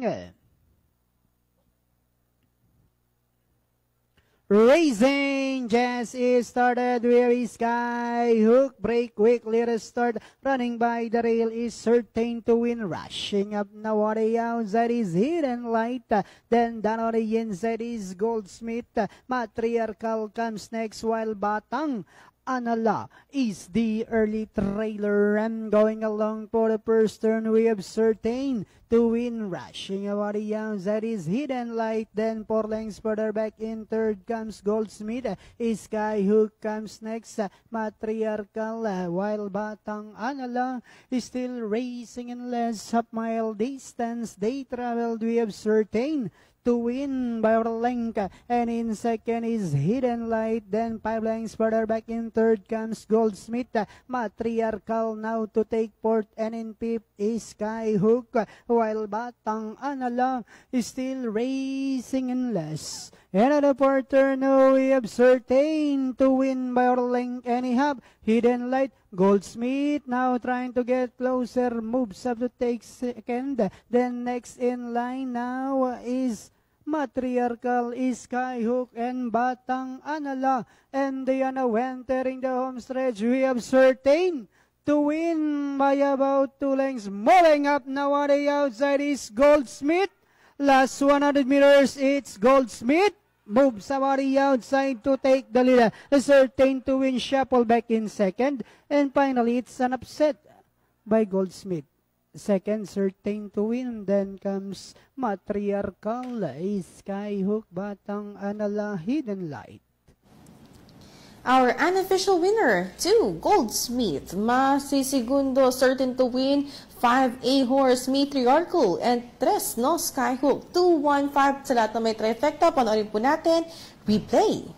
Raising. Raising, is started, weary sky, hook, break, quickly restart, running by the rail is certain to win, rushing up now on the outside is hidden light, then down the inside is goldsmith, matriarchal comes next while batang, Anala is the early trailer and going along for the first turn we have certain to rushing Rush. Ingawari Young, that is Hidden Light. Then four lengths further back in third comes Goldsmith. Sky Hook comes next. Matriarchal, uh, while Batang Analang is still racing in less half mile distance. They traveled, we have certain to win by a And in second is Hidden Light. Then five lengths further back in third comes Goldsmith. Matriarchal now to take port. And in fifth is Skyhook. while batang ana lang still racing endless. And at the porter no we have certain to win by orling any hub. Hidden light, goldsmith now trying to get closer, moves up to take second. Then next in line now is Matriarchal Skyhook and Batang Anala and Diana when entering the home stretch we have certain to win by about 2 lengths. Mulling up now outside is Goldsmith. Last 100 meters, it's Goldsmith. Move Sawari outside to take the lead. Certain to win Shuffle back in second. And finally, it's an upset by Goldsmith. Second, certain to win. Then comes Matriarchal, Skyhook, Batang Anala, Hidden Light. Our unofficial winner, 2. Goldsmith, Masisigundo, certain to win, 5A Horse, Matriarchal, and 3. No Skyhook, 215 sa lahat na may trifecta. Panoorin po natin, replay.